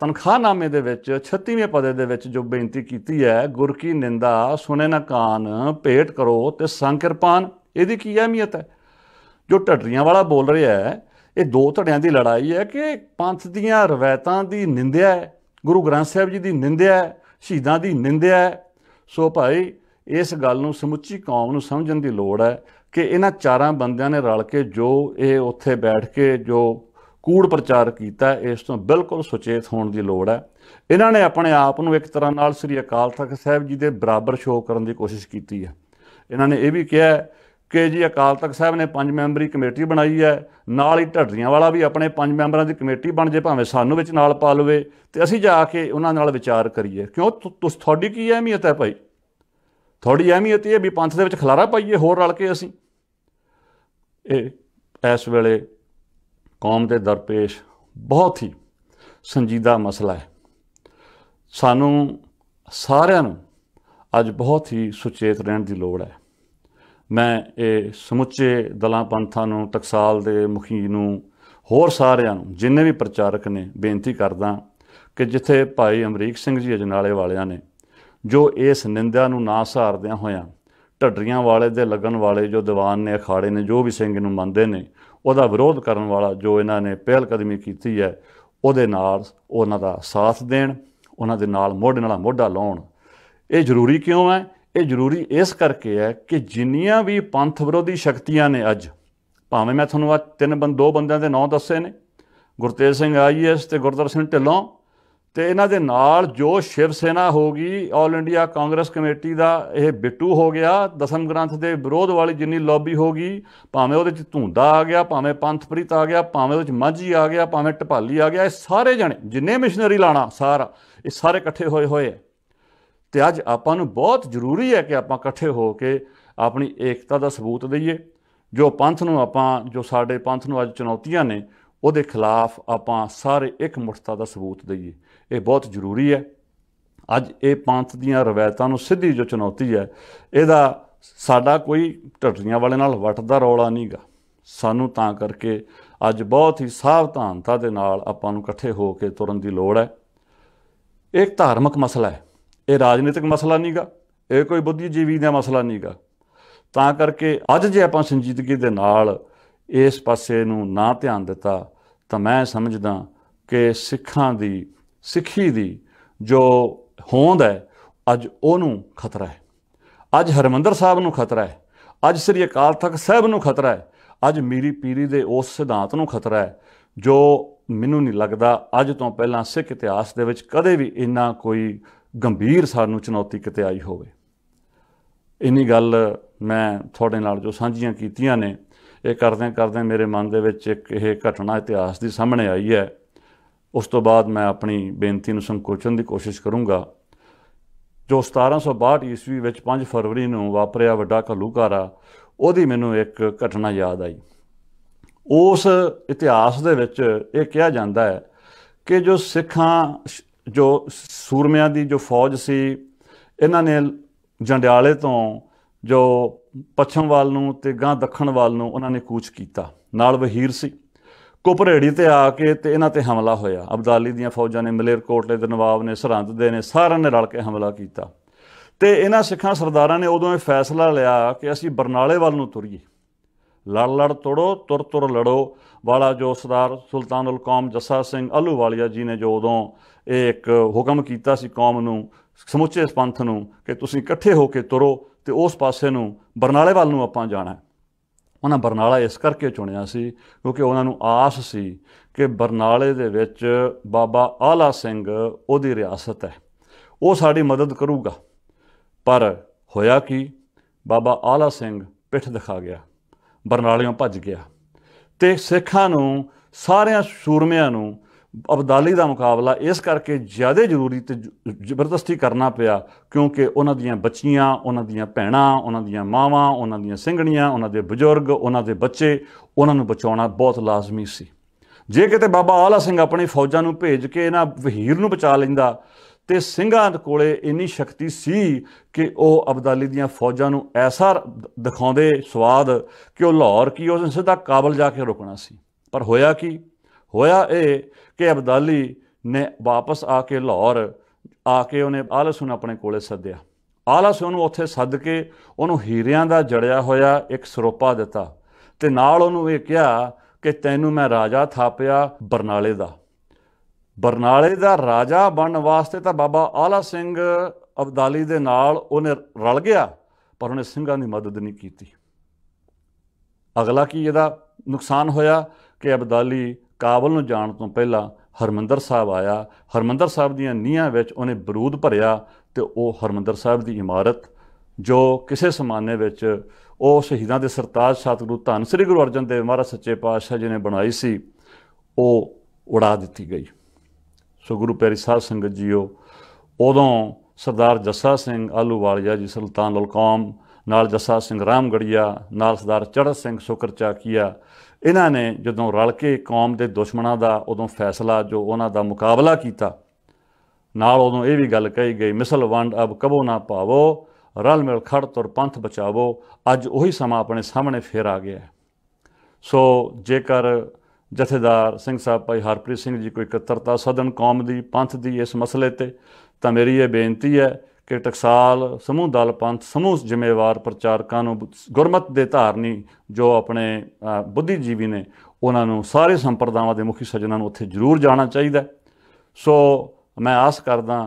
ਤਨਖਾਹਨਾਮੇ ਦੇ ਵਿੱਚ 36ਵੇਂ ਪਦੇ ਦੇ ਵਿੱਚ ਜੋ ਬੇਨਤੀ ਕੀਤੀ ਹੈ ਗੁਰ ਕੀ ਨਿੰਦਾ ਸੁਨੇ ਨਾ ਕਾਨ ਭੇਟ ਕਰੋ ਤੇ ਸੰਕਿਰਪਾਨ ਇਹਦੀ ਕੀ ਅਹਿਮੀਅਤ ਹੈ ਜੋ ਢੱਡਰੀਆਂ ਵਾਲਾ ਬੋਲ ਰਿਹਾ ਹੈ ਇਹ ਦੋ ਧੜਿਆਂ ਦੀ ਲੜਾਈ ਹੈ ਕਿ ਪੰਥ ਦੀਆਂ ਰਵਾਇਤਾਂ ਦੀ ਨਿੰਦਿਆ ਹੈ ਗੁਰੂ ਗ੍ਰੰਥ ਸਾਹਿਬ ਜੀ ਦੀ ਨਿੰਦਿਆ ਹੈ ਸ਼ਹੀਦਾਂ ਦੀ ਨਿੰਦਿਆ ਹੈ ਸੋ ਭਾਈ ਇਸ ਗੱਲ ਨੂੰ ਸਮੁੱਚੀ ਕੌਮ ਨੂੰ ਸਮਝਣ ਦੀ ਲੋੜ ਹੈ ਕਿ ਇਹਨਾਂ ਚਾਰਾਂ ਬੰਦਿਆਂ ਨੇ ਰਲ ਕੇ ਜੋ ਇਹ ਉੱਥੇ ਬੈਠ ਕੇ ਜੋ ਕੂੜ ਪ੍ਰਚਾਰ ਕੀਤਾ ਇਸ ਤੋਂ ਬਿਲਕੁਲ ਸੁਚੇਤ ਹੋਣ ਦੀ ਲੋੜ ਹੈ ਇਹਨਾਂ ਨੇ ਆਪਣੇ ਆਪ ਨੂੰ ਇੱਕ ਤਰ੍ਹਾਂ ਨਾਲ ਸ੍ਰੀ ਅਕਾਲ ਤਖਤ ਸਾਹਿਬ ਜੀ ਦੇ ਬਰਾਬਰ ਸ਼ੋਅ ਕਰਨ ਦੀ ਕੋਸ਼ਿਸ਼ ਕੀਤੀ ਹੈ ਇਹਨਾਂ ਨੇ ਇਹ ਵੀ ਕਿਹਾ ਕਿ ਜੀ ਅਕਾਲ ਤਖਤ ਸਾਹਿਬ ਨੇ ਪੰਜ ਮੈਂਬਰੀ ਕਮੇਟੀ ਬਣਾਈ ਹੈ ਨਾਲ ਹੀ ਢੱਡਰੀਆਂ ਵਾਲਾ ਵੀ ਆਪਣੇ ਪੰਜ ਮੈਂਬਰਾਂ ਦੀ ਕਮੇਟੀ ਬਣ ਜੇ ਭਾਵੇਂ ਸਾਨੂੰ ਵਿੱਚ ਨਾਲ ਪਾ ਲਵੇ ਤੇ ਅਸੀਂ ਜਾ ਕੇ ਉਹਨਾਂ ਨਾਲ ਵਿਚਾਰ ਕਰੀਏ ਕਿਉਂ ਤੁਸ ਤੁਹਾਡੀ ਕੀ ਅਹਿਮੀਅਤ ਹੈ ਭਾਈ ਤੁਹਾਡੀ ਅਹਿਮੀਅਤ ਇਹ ਵੀ ਪੰਥ ਦੇ ਵਿੱਚ ਖਲਾਰਾ ਪਾਈਏ ਹੋਰ ਰਲ ਕੇ ਅਸੀਂ ਇਹ ਇਸ ਵੇਲੇ ਕੌਮ ਦੇ ਦਰਪੇਸ਼ ਬਹੁਤ ਹੀ ਸੰਜੀਦਾ ਮਸਲਾ ਹੈ ਸਾਨੂੰ ਸਾਰਿਆਂ ਨੂੰ ਅੱਜ ਬਹੁਤ ਹੀ ਸੁਚੇਤ ਰਹਿਣ ਦੀ ਲੋੜ ਹੈ ਮੈਂ ਇਹ ਸਮੁੱਚੇ ਦਲਾਂ ਪੰਥਾਂ ਨੂੰ ਟਕਸਾਲ ਦੇ ਮੁਖੀ ਨੂੰ ਹੋਰ ਸਾਰਿਆਂ ਨੂੰ ਜਿੰਨੇ ਵੀ ਪ੍ਰਚਾਰਕ ਨੇ ਬੇਨਤੀ ਕਰਦਾ ਕਿ ਜਿੱਥੇ ਭਾਈ ਅਮਰੀਕ ਸਿੰਘ ਜੀ ਅਜਨਾਲੇ ਵਾਲਿਆਂ ਨੇ ਜੋ ਇਸ ਨਿੰਦਿਆ ਨੂੰ ਨਾ ਸਹਾਰਦਿਆਂ ਹੋਇਆਂ ਢੱਡਰੀਆਂ ਵਾਲੇ ਦੇ ਲੱਗਣ ਵਾਲੇ ਜੋ ਦੀਵਾਨ ਨੇ ਅਖਾੜੇ ਨੇ ਜੋ ਵੀ ਸਿੰਘ ਨੂੰ ਮੰਨਦੇ ਨੇ ਉਹਦਾ ਵਿਰੋਧ ਕਰਨ ਵਾਲਾ ਜੋ ਇਹਨਾਂ ਨੇ ਪਹਿਲ ਕਦਮੀ ਕੀਤੀ ਹੈ ਉਹਦੇ ਨਾਲ ਉਹਨਾਂ ਦਾ ਸਾਥ ਦੇਣ ਉਹਨਾਂ ਦੇ ਨਾਲ ਮੋਢੇ ਨਾਲ ਮੋਢਾ ਲਾਉਣ ਇਹ ਜ਼ਰੂਰੀ ਕਿਉਂ ਹੈ ਇਹ ਜ਼ਰੂਰੀ ਇਸ ਕਰਕੇ ਹੈ ਕਿ ਜਿੰਨੀਆਂ ਵੀ ਪੰਥ ਵਿਰੋਧੀ ਸ਼ਕਤੀਆਂ ਨੇ ਅੱਜ ਭਾਵੇਂ ਮੈਂ ਤੁਹਾਨੂੰ ਆ ਤਿੰਨ ਬੰਦ ਦੋ ਬੰਦਿਆਂ ਦੇ ਨਾਂ ਦੱਸੇ ਨੇ ਗੁਰਤੇਜ ਸਿੰਘ ਆਈਐਸ ਤੇ ਗੁਰਦਰ ਸਿੰਘ ਢਿੱਲੋਂ ਤੇ ਇਹਨਾਂ ਦੇ ਨਾਲ ਜੋ ਸ਼ਿਵ ਸੈਨਾ ਹੋਗੀ ਆਲ ਇੰਡੀਆ ਕਾਂਗਰਸ ਕਮੇਟੀ ਦਾ ਇਹ ਬਿੱਟੂ ਹੋ ਗਿਆ ਦਸਮ ਗ੍ਰੰਥ ਦੇ ਵਿਰੋਧ ਵਾਲੀ ਜਿੰਨੀ ਲੌਬੀ ਹੋਗੀ ਭਾਵੇਂ ਉਹਦੇ ਚ ਧੁੰਦਾ ਆ ਗਿਆ ਭਾਵੇਂ ਪੰਥਪ੍ਰੀਤ ਆ ਗਿਆ ਭਾਵੇਂ ਉਹਦੇ ਚ ਮਾਝੀ ਆ ਗਿਆ ਭਾਵੇਂ ਟਪਾਲੀ ਆ ਗਿਆ ਇਹ ਸਾਰੇ ਜਣੇ ਜਿੰਨੇ ਮਿਸ਼ਨਰੀ ਲਾਣਾ ਸਾਰਾ ਇਹ ਸਾਰੇ ਇਕੱਠੇ ਹੋਏ ਹੋਏ ਆ ਤੇ ਅੱਜ ਆਪਾਂ ਨੂੰ ਬਹੁਤ ਜ਼ਰੂਰੀ ਹੈ ਕਿ ਆਪਾਂ ਇਕੱਠੇ ਹੋ ਕੇ ਆਪਣੀ ਏਕਤਾ ਦਾ ਸਬੂਤ ਦਈਏ ਜੋ ਪੰਥ ਨੂੰ ਆਪਾਂ ਜੋ ਸਾਡੇ ਪੰਥ ਨੂੰ ਅੱਜ ਚੁਣੌਤੀਆਂ ਨੇ ਉਹਦੇ ਖਿਲਾਫ ਆਪਾਂ ਸਾਰੇ ਇੱਕ ਮੁਠਤਾ ਦਾ ਸਬੂਤ ਦਈਏ ਇਹ ਬਹੁਤ ਜ਼ਰੂਰੀ ਹੈ ਅੱਜ ਇਹ ਪੰਥ ਦੀਆਂ ਰਵਾਇਤਾਂ ਨੂੰ ਸਿੱਧੀ ਜੋ ਚੁਣੌਤੀ ਹੈ ਇਹਦਾ ਸਾਡਾ ਕੋਈ ਢਟਰੀਆਂ ਵਾਲੇ ਨਾਲ ਵਟਦਾ ਰੌਲਾ ਨਹੀਂਗਾ ਸਾਨੂੰ ਤਾਂ ਕਰਕੇ ਅੱਜ ਬਹੁਤ ਹੀ ਸਾਵਧਾਨਤਾ ਦੇ ਨਾਲ ਆਪਾਂ ਨੂੰ ਇਕੱਠੇ ਹੋ ਕੇ ਤੁਰਨ ਦੀ ਲੋੜ ਹੈ ਇੱਕ ਧਾਰਮਿਕ ਮਸਲਾ ਹੈ ਇਹ ਰਾਜਨੀਤਿਕ ਮਸਲਾ ਨਹੀਂਗਾ ਇਹ ਕੋਈ ਬੁੱਧੀਜੀਵੀ ਦਾ ਮਸਲਾ ਨਹੀਂਗਾ ਤਾਂ ਕਰਕੇ ਅੱਜ ਜੇ ਆਪਾਂ ਸੰਜੀਦਗੀ ਦੇ ਨਾਲ ਇਸ ਪਾਸੇ ਨੂੰ ਨਾ ਧਿਆਨ ਦਿੱਤਾ ਤਾਂ ਮੈਂ ਸਮਝਦਾ ਕਿ ਸਿੱਖਾਂ ਦੀ ਸਿੱਖੀ ਦੀ ਜੋ ਹੋਂਦ ਹੈ ਅੱਜ ਉਹਨੂੰ ਖਤਰਾ ਹੈ ਅੱਜ ਹਰਮੰਦਰ ਸਾਹਿਬ ਨੂੰ ਖਤਰਾ ਹੈ ਅੱਜ ਸ੍ਰੀ ਅਕਾਲ ਤਖਤ ਸਾਹਿਬ ਨੂੰ ਖਤਰਾ ਹੈ ਅੱਜ ਮੀਰੀ ਪੀਰੀ ਦੇ ਉਸ ਸਿਧਾਂਤ ਨੂੰ ਖਤਰਾ ਹੈ ਜੋ ਮੈਨੂੰ ਨਹੀਂ ਲੱਗਦਾ ਅੱਜ ਤੋਂ ਪਹਿਲਾਂ ਸਿੱਖ ਇਤਿਹਾਸ ਦੇ ਵਿੱਚ ਕਦੇ ਵੀ ਇੰਨਾ ਕੋਈ ਗੰਭੀਰ ਸਾਨੂੰ ਚੁਣੌਤੀ ਕਿਤੇ ਆਈ ਹੋਵੇ ਇਨੀ ਗੱਲ ਮੈਂ ਤੁਹਾਡੇ ਨਾਲ ਜੋ ਸਾਂਝੀਆਂ ਕੀਤੀਆਂ ਨੇ ਇਹ ਕਰਦਿਆਂ ਕਰਦਿਆਂ ਮੇਰੇ ਮਨ ਦੇ ਵਿੱਚ ਇੱਕ ਇਹ ਘਟਨਾ ਇਤਿਹਾਸ ਦੀ ਸਾਹਮਣੇ ਆਈ ਹੈ ਉਸ ਤੋਂ ਬਾਅਦ ਮੈਂ ਆਪਣੀ ਬੇਨਤੀ ਨੂੰ ਸੰਕੋਚਨ ਦੀ ਕੋਸ਼ਿਸ਼ ਕਰੂੰਗਾ ਜੋ 1762 ਈਸਵੀ ਵਿੱਚ 5 ਫਰਵਰੀ ਨੂੰ ਵਾਪਰਿਆ ਵੱਡਾ ਕਲੂਕਾਰਾ ਉਹਦੀ ਮੈਨੂੰ ਇੱਕ ਘਟਨਾ ਯਾਦ ਆਈ ਉਸ ਇਤਿਹਾਸ ਦੇ ਵਿੱਚ ਇਹ ਕਿਹਾ ਜਾਂਦਾ ਹੈ ਕਿ ਜੋ ਸਿੱਖਾਂ ਜੋ ਸੂਰਮਿਆਂ ਦੀ ਜੋ ਫੌਜ ਸੀ ਇਹਨਾਂ ਨੇ ਜੰਡਿਆਲੇ ਤੋਂ ਜੋ ਪੱਛਮ ਵੱਲ ਨੂੰ ਤੇ ਗਾਂ ਦੱਖਣ ਵੱਲ ਨੂੰ ਉਹਨਾਂ ਨੇ ਕੂਚ ਕੀਤਾ ਨਾਲ ਵਹੀਰ ਸੀ ਕੋਪਰੇੜੀ ਤੇ ਆ ਕੇ ਤੇ ਇਹਨਾਂ ਤੇ ਹਮਲਾ ਹੋਇਆ ਅਬਦਾਲੀ ਦੀਆਂ ਫੌਜਾਂ ਨੇ ਮਲੇਰਕੋਟਲੇ ਦੇ ਨਵਾਬ ਨੇ ਸਰਹੰਦ ਦੇ ਨੇ ਸਾਰਿਆਂ ਨੇ ਰਲ ਕੇ ਹਮਲਾ ਕੀਤਾ ਤੇ ਇਹਨਾਂ ਸਿੱਖਾਂ ਸਰਦਾਰਾਂ ਨੇ ਉਦੋਂ ਇਹ ਫੈਸਲਾ ਲਿਆ ਕਿ ਅਸੀਂ ਬਰਨਾਲੇ ਵੱਲ ਨੂੰ ਤੁਰੀਏ ਲੜ ਲੜ ਤੋੜੋ ਤੁਰ ਤੁਰ ਲੜੋ ਵਾਲਾ ਜੋ ਸਰਦਾਰ ਸੁਲਤਾਨੁਲ ਕੌਮ ਜੱਸਾ ਸਿੰਘ ਅਲੂਵਾਲੀਆ ਜੀ ਨੇ ਜੋ ਉਦੋਂ ਇਹ ਇੱਕ ਹੁਕਮ ਕੀਤਾ ਸੀ ਕੌਮ ਨੂੰ ਸਮੁੱਚੇ ਸਪੰਥ ਨੂੰ ਕਿ ਤੁਸੀਂ ਇਕੱਠੇ ਹੋ ਕੇ ਤੁਰੋ ਤੇ ਉਸ ਪਾਸੇ ਨੂੰ ਬਰਨਾਲੇ ਵੱਲ ਨੂੰ ਆਪਾਂ ਜਾਣਾ ਉਹਨਾਂ ਬਰਨਾਲਾ ਇਸ ਕਰਕੇ ਚੁਣਿਆ ਸੀ ਕਿਉਂਕਿ ਉਹਨਾਂ ਨੂੰ ਆਸ ਸੀ ਕਿ ਬਰਨਾਲੇ ਦੇ ਵਿੱਚ ਬਾਬਾ ਆਲਾ ਸਿੰਘ ਉਹਦੀ ਰਿਆਸਤ ਹੈ ਉਹ ਸਾਡੀ ਮਦਦ ਕਰੂਗਾ ਪਰ ਹੋਇਆ ਕਿ ਬਾਬਾ ਆਲਾ ਸਿੰਘ ਪਿੱਠ ਦਿਖਾ ਗਿਆ ਬਰਨਾਲਿਓਂ ਭੱਜ ਗਿਆ ਤੇ ਸਿੱਖਾਂ ਨੂੰ ਸਾਰਿਆਂ ਸੂਰਮਿਆਂ ਨੂੰ ਅਬਦਾਲੀ ਦਾ ਮੁਕਾਬਲਾ ਇਸ ਕਰਕੇ ਜ਼ਿਆਦਾ ਜ਼ਰੂਰੀ ਤੇ ਜ਼ਬਰਦਸਤੀ ਕਰਨਾ ਪਿਆ ਕਿਉਂਕਿ ਉਹਨਾਂ ਦੀਆਂ ਬੱਚੀਆਂ ਉਹਨਾਂ ਦੀਆਂ ਭੈਣਾਂ ਉਹਨਾਂ ਦੀਆਂ ਮਾਵਾਂ ਉਹਨਾਂ ਦੀਆਂ ਸਿੰਘਣੀਆਂ ਉਹਨਾਂ ਦੇ ਬਜ਼ੁਰਗ ਉਹਨਾਂ ਦੇ ਬੱਚੇ ਉਹਨਾਂ ਨੂੰ ਬਚਾਉਣਾ ਬਹੁਤ ਲਾਜ਼ਮੀ ਸੀ ਜੇ ਕਿਤੇ ਬਾਬਾ ਆਲਾ ਸਿੰਘ ਆਪਣੀ ਫੌਜਾਂ ਨੂੰ ਭੇਜ ਕੇ ਇਹਨਾਂ ਵਹੀਰ ਨੂੰ ਬਚਾ ਲੈਂਦਾ ਤੇ ਸਿੰਘਾਂ ਕੋਲੇ ਇੰਨੀ ਸ਼ਕਤੀ ਸੀ ਕਿ ਉਹ ਅਬਦਾਲੀ ਦੀਆਂ ਫੌਜਾਂ ਨੂੰ ਐਸਾ ਦਿਖਾਉਂਦੇ ਸਵਾਦ ਕਿ ਉਹ ਲਾਹੌਰ ਕੀ ਉਸ ਸਿੱਧਾ ਕਾਬਲ ਜਾ ਕੇ ਰੁਕਣਾ ਸੀ ਪਰ ਹੋਇਆ ਕੀ ਹੋਇਆ ਇਹ ਕਿ ਅਬਦਾਲੀ ਨੇ ਵਾਪਸ ਆ ਕੇ ਲਾਹੌਰ ਆ ਕੇ ਉਹਨੇ ਆਲਸ ਨੂੰ ਆਪਣੇ ਕੋਲੇ ਸੱਦਿਆ ਆਲਸ ਉਹਨੂੰ ਉੱਥੇ ਸੱਦ ਕੇ ਉਹਨੂੰ ਹੀਰਿਆਂ ਦਾ ਜੜਿਆ ਹੋਇਆ ਇੱਕ ਸਰੋਪਾ ਦਿੱਤਾ ਤੇ ਨਾਲ ਉਹਨੂੰ ਇਹ ਕਿਹਾ ਕਿ ਤੈਨੂੰ ਮੈਂ ਰਾਜਾ ਥਾਪਿਆ ਬਰਨਾਲੇ ਦਾ ਬਰਨਾਲੇ ਦਾ ਰਾਜਾ ਬਣਨ ਵਾਸਤੇ ਤਾਂ ਬਾਬਾ ਆਲਾ ਸਿੰਘ ਅਬਦਾਲੀ ਦੇ ਨਾਲ ਉਹਨੇ ਰਲ ਗਿਆ ਪਰ ਉਹਨੇ ਸਿੰਘਾਂ ਦੀ ਮਦਦ ਨਹੀਂ ਕੀਤੀ ਅਗਲਾ ਕੀ ਇਹਦਾ ਨੁਕਸਾਨ ਹੋਇਆ ਕਿ ਅਬਦਾਲੀ ਕਾਬਲ ਨੂੰ ਜਾਣ ਤੋਂ ਪਹਿਲਾਂ ਹਰਮੰਦਰ ਸਾਹਿਬ ਆਇਆ ਹਰਮੰਦਰ ਸਾਹਿਬ ਦੀਆਂ ਨੀਹਾਂ ਵਿੱਚ ਉਹਨੇ ਬਰੂਦ ਭਰਿਆ ਤੇ ਉਹ ਹਰਮੰਦਰ ਸਾਹਿਬ ਦੀ ਇਮਾਰਤ ਜੋ ਕਿਸੇ ਸਮਾਨੇ ਵਿੱਚ ਉਹ ਸ਼ਹੀਦਾਂ ਦੇ ਸਰਤਾਜ ਸਤਿਗੁਰੂ ਧੰਨ ਸ੍ਰੀ ਗੁਰੂ ਅਰਜਨ ਦੇਵ ਮਹਾਰਾਜ ਸੱਚੇ ਪਾਤਸ਼ਾਹ ਜੀ ਨੇ ਬਣਾਈ ਸੀ ਉਹ ਉਡਾ ਦਿੱਤੀ ਗਈ ਸੋ ਗੁਰੂ ਪਿਆਰੀ ਸਾਧ ਸੰਗਤ ਜੀਓ ਉਦੋਂ ਸਰਦਾਰ ਜੱਸਾ ਸਿੰਘ ਆਲੂਵਾਲੀਆ ਜੀ ਸੁਲਤਾਨ ਲਲਕਾਮ ਨਾਲ ਜੱਸਾ ਸਿੰਘ ਰਾਮਗੜੀਆ ਨਾਲ ਸਰਦਾਰ ਚੜਤ ਸਿੰਘ ਸੁਕਰਚਾ ਕੀਆ ਇਹਨਾਂ ਨੇ ਜਦੋਂ ਰਲ ਕੇ ਕੌਮ ਦੇ ਦੁਸ਼ਮਣਾਂ ਦਾ ਉਦੋਂ ਫੈਸਲਾ ਜੋ ਉਹਨਾਂ ਦਾ ਮੁਕਾਬਲਾ ਕੀਤਾ ਨਾਲ ਉਦੋਂ ਇਹ ਵੀ ਗੱਲ ਕਹੀ ਗਈ ਮਿਸਲ ਵੰਡ ਅਬ ਕਬੋ ਨਾ ਪਾਵੋ ਰਲ ਮਿਲ ਖੜ ਤੁਰ ਪੰਥ ਬਚਾਵੋ ਅੱਜ ਉਹੀ ਸਮਾਂ ਆਪਣੇ ਸਾਹਮਣੇ ਫੇਰ ਆ ਗਿਆ ਸੋ ਜੇਕਰ ਜਥੇਦਾਰ ਸਿੰਘ ਸਾਹਿਬ ਭਾਈ ਹਰਪ੍ਰੀਤ ਸਿੰਘ ਜੀ ਕੋ ਇਕੱਤਰਤਾ ਸਦਨ ਕੌਮ ਦੀ ਪੰਥ ਦੀ ਇਸ ਮਸਲੇ ਤੇ ਤਾਂ ਮੇਰੀ ਇਹ ਬੇਨਤੀ ਹੈ ਕਿ ਟਕਸਾਲ ਸਮੂਹ ਦਲ ਪੰਥ ਸਮੂਹ ਜ਼ਿੰਮੇਵਾਰ ਪ੍ਰਚਾਰਕਾਂ ਨੂੰ ਗੁਰਮਤ ਦੇ ਧਾਰਨੀ ਜੋ ਆਪਣੇ ਬੁੱਧੀਜੀਵੀ ਨੇ ਉਹਨਾਂ ਨੂੰ ਸਾਰੇ ਸੰਪਰਦਾਵਾਂ ਦੇ ਮੁਖੀ ਸਜਣਾਂ ਨੂੰ ਉੱਥੇ ਜ਼ਰੂਰ ਜਾਣਾ ਚਾਹੀਦਾ ਸੋ ਮੈਂ ਆਸ ਕਰਦਾ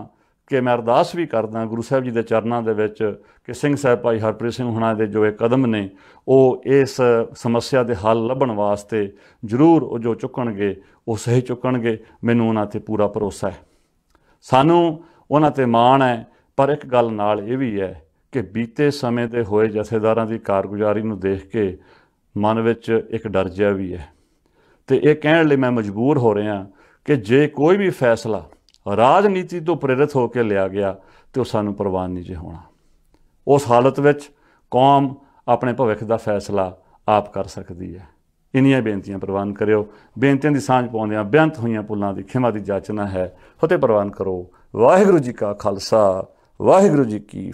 ਕਿ ਮੈਂ ਅਰਦਾਸ ਵੀ ਕਰਦਾ ਗੁਰੂ ਸਾਹਿਬ ਜੀ ਦੇ ਚਰਨਾਂ ਦੇ ਵਿੱਚ ਕਿ ਸਿੰਘ ਸਾਹਿਬ ਭਾਈ ਹਰਪ੍ਰੀਤ ਸਿੰਘ ਹੁਣਾਂ ਦੇ ਜੋ ਇਹ ਕਦਮ ਨੇ ਉਹ ਇਸ ਸਮੱਸਿਆ ਦੇ ਹੱਲ ਲੱਭਣ ਵਾਸਤੇ ਜ਼ਰੂਰ ਉਹ ਜੋ ਚੁੱਕਣਗੇ ਉਹ ਸਹੀ ਚੁੱਕਣਗੇ ਮੈਨੂੰ ਉਹਨਾਂ ਤੇ ਪੂਰਾ ਭਰੋਸਾ ਹੈ ਸਾਨੂੰ ਉਹਨਾਂ ਤੇ ਮਾਣ ਹੈ ਪਰ ਇੱਕ ਗੱਲ ਨਾਲ ਇਹ ਵੀ ਹੈ ਕਿ ਬੀਤੇ ਸਮੇਂ ਦੇ ਹੋਏ ਜਥੇਦਾਰਾਂ ਦੀ ਕਾਰਗੁਜ਼ਾਰੀ ਨੂੰ ਦੇਖ ਕੇ ਮਨ ਵਿੱਚ ਇੱਕ ਡਰ ਜਿਹਾ ਵੀ ਹੈ ਤੇ ਇਹ ਕਹਿਣ ਲਈ ਮੈਂ ਮਜਬੂਰ ਹੋ ਰਿਹਾ ਕਿ ਜੇ ਕੋਈ ਵੀ ਫੈਸਲਾ ਰਾਜਨੀਤੀ ਤੋਂ ਪ੍ਰੇਰਿਤ ਹੋ ਕੇ ਲਿਆ ਗਿਆ ਤੇ ਉਹ ਸਾਨੂੰ ਪ੍ਰਵਾਨ ਨਹੀਂ ਜੇ ਹੋਣਾ ਉਸ ਹਾਲਤ ਵਿੱਚ ਕੌਮ ਆਪਣੇ ਭਵਿੱਖ ਦਾ ਫੈਸਲਾ ਆਪ ਕਰ ਸਕਦੀ ਹੈ ਇਨੀਆਂ ਬੇਨਤੀਆਂ ਪ੍ਰਵਾਨ ਕਰਿਓ ਬੇਨਤੀਆਂ ਦੀ ਸਾਂਝ ਪਾਉਂਦਿਆਂ ਬੇਅੰਤ ਹੋਈਆਂ ਪੁੱਲਾਂ ਦੀ ਖਿਮਾ ਦੀ ਜਾਚਨਾ ਹੈ ਫਤਿਹ ਪ੍ਰਵਾਨ ਕਰੋ ਵਾਹਿਗੁਰੂ ਜੀ ਕਾ ਖਾਲਸਾ ਵਾਹਿਗੁਰੂ ਜੀ ਕੀ